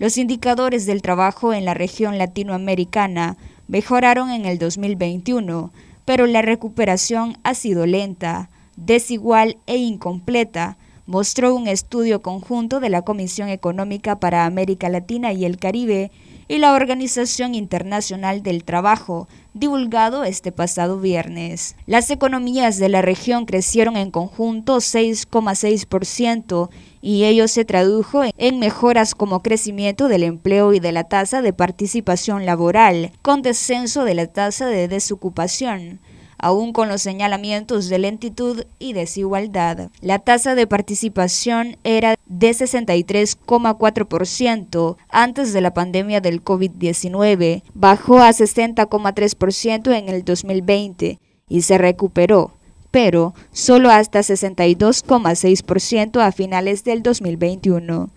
Los indicadores del trabajo en la región latinoamericana mejoraron en el 2021, pero la recuperación ha sido lenta, desigual e incompleta, mostró un estudio conjunto de la Comisión Económica para América Latina y el Caribe y la Organización Internacional del Trabajo, divulgado este pasado viernes. Las economías de la región crecieron en conjunto 6,6% y ello se tradujo en mejoras como crecimiento del empleo y de la tasa de participación laboral, con descenso de la tasa de desocupación aún con los señalamientos de lentitud y desigualdad. La tasa de participación era de 63,4% antes de la pandemia del COVID-19, bajó a 60,3% en el 2020 y se recuperó pero solo hasta 62,6% a finales del 2021.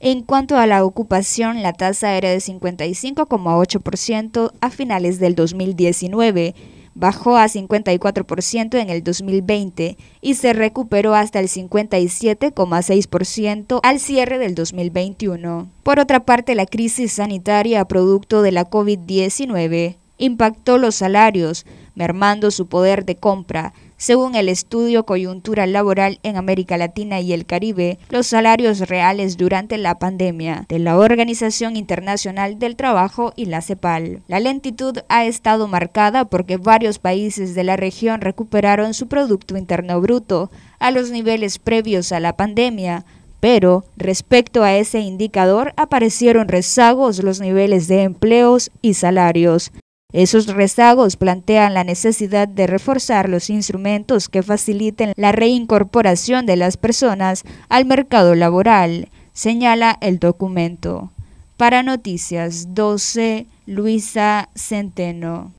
En cuanto a la ocupación, la tasa era de 55,8% a finales del 2019 bajó a 54% en el 2020 y se recuperó hasta el 57,6% al cierre del 2021. Por otra parte, la crisis sanitaria producto de la COVID-19 impactó los salarios, mermando su poder de compra. Según el estudio Coyuntura Laboral en América Latina y el Caribe, los salarios reales durante la pandemia de la Organización Internacional del Trabajo y la CEPAL. La lentitud ha estado marcada porque varios países de la región recuperaron su Producto Interno Bruto a los niveles previos a la pandemia, pero respecto a ese indicador aparecieron rezagos los niveles de empleos y salarios. Esos rezagos plantean la necesidad de reforzar los instrumentos que faciliten la reincorporación de las personas al mercado laboral, señala el documento. Para Noticias 12, Luisa Centeno.